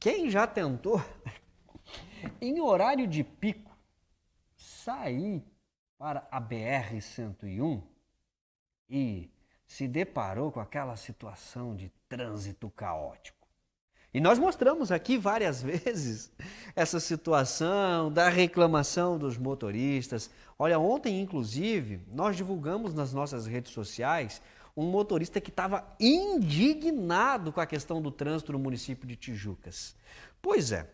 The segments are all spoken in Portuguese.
Quem já tentou, em horário de pico, sair para a BR-101 e se deparou com aquela situação de trânsito caótico? E nós mostramos aqui várias vezes essa situação da reclamação dos motoristas. Olha, ontem, inclusive, nós divulgamos nas nossas redes sociais um motorista que estava indignado com a questão do trânsito no município de Tijucas. Pois é,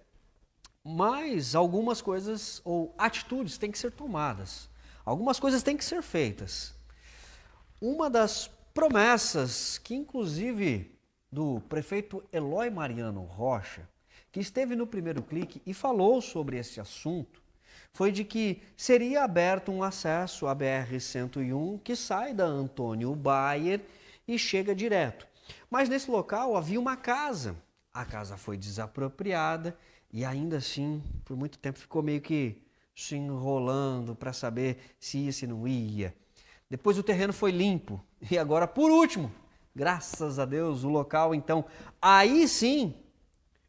mas algumas coisas ou atitudes têm que ser tomadas. Algumas coisas têm que ser feitas. Uma das promessas que, inclusive, do prefeito Eloy Mariano Rocha, que esteve no primeiro clique e falou sobre esse assunto, foi de que seria aberto um acesso à BR-101 que sai da Antônio Bayer e chega direto. Mas nesse local havia uma casa. A casa foi desapropriada e ainda assim, por muito tempo, ficou meio que se enrolando para saber se ia, se não ia. Depois o terreno foi limpo. E agora, por último, graças a Deus, o local, então, aí sim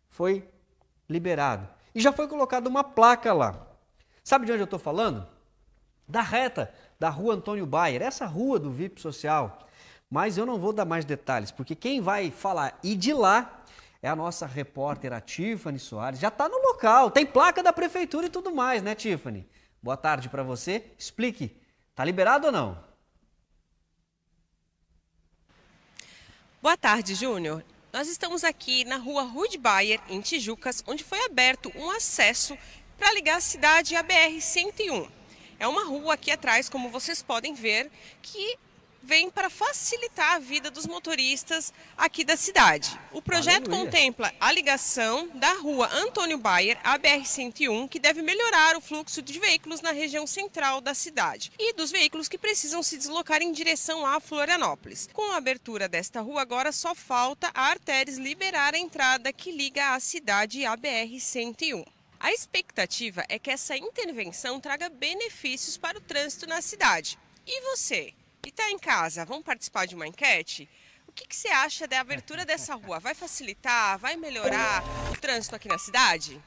foi liberado. E já foi colocada uma placa lá, Sabe de onde eu estou falando? Da reta da rua Antônio Bayer, essa rua do VIP Social. Mas eu não vou dar mais detalhes, porque quem vai falar e de lá é a nossa repórter, a Tiffany Soares. Já está no local, tem placa da prefeitura e tudo mais, né, Tiffany? Boa tarde para você. Explique, tá liberado ou não? Boa tarde, Júnior. Nós estamos aqui na rua Rude Bayer, em Tijucas, onde foi aberto um acesso para ligar a cidade à BR-101. É uma rua aqui atrás, como vocês podem ver, que vem para facilitar a vida dos motoristas aqui da cidade. O projeto Aleluia. contempla a ligação da rua Antônio Bayer à BR-101, que deve melhorar o fluxo de veículos na região central da cidade e dos veículos que precisam se deslocar em direção a Florianópolis. Com a abertura desta rua, agora só falta a Arteres liberar a entrada que liga a cidade à BR-101. A expectativa é que essa intervenção traga benefícios para o trânsito na cidade. E você? que está em casa? Vamos participar de uma enquete? O que, que você acha da abertura dessa rua? Vai facilitar? Vai melhorar o trânsito aqui na cidade?